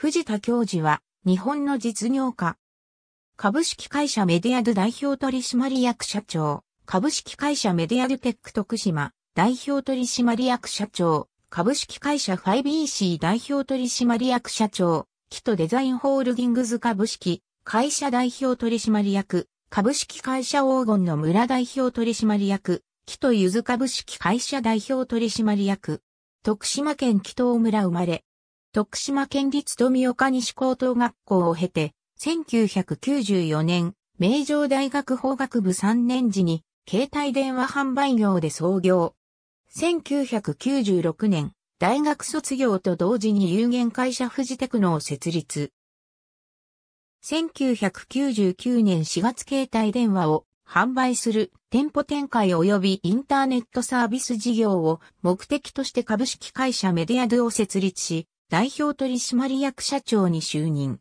藤田教授は、日本の実業家。株式会社メディアド代表取締役社長、株式会社メディアドテック徳島、代表取締役社長、株式会社 5EC 代表取締役社長、キトデザインホールディングズ株式、会社代表取締役、株式会社黄金の村代表取締役、キトユズ株式会社代表取締役、徳島県紀戸村生まれ、徳島県立富岡西高等学校を経て、1994年、名城大学法学部3年時に、携帯電話販売業で創業。1996年、大学卒業と同時に有限会社富士テクノを設立。1999年4月携帯電話を販売する店舗展開及びインターネットサービス事業を目的として株式会社メディアドを設立し、代表取締役社長に就任。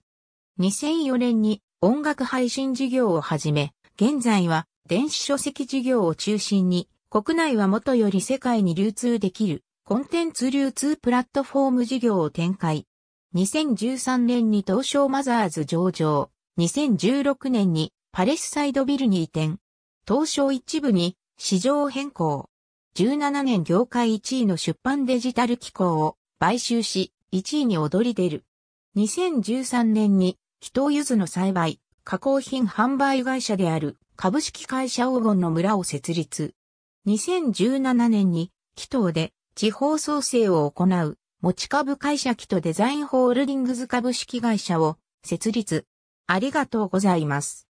2004年に音楽配信事業を始め、現在は電子書籍事業を中心に、国内は元より世界に流通できるコンテンツ流通プラットフォーム事業を展開。2013年に東証マザーズ上場。2016年にパレスサイドビルに移転。東証一部に市場変更。17年業界1位の出版デジタル機構を買収し、1位に躍り出る。2013年に、紀藤ゆずの栽培、加工品販売会社である株式会社黄金の村を設立。2017年に、紀藤で地方創生を行う持ち株会社紀藤デザインホールディングズ株式会社を設立。ありがとうございます。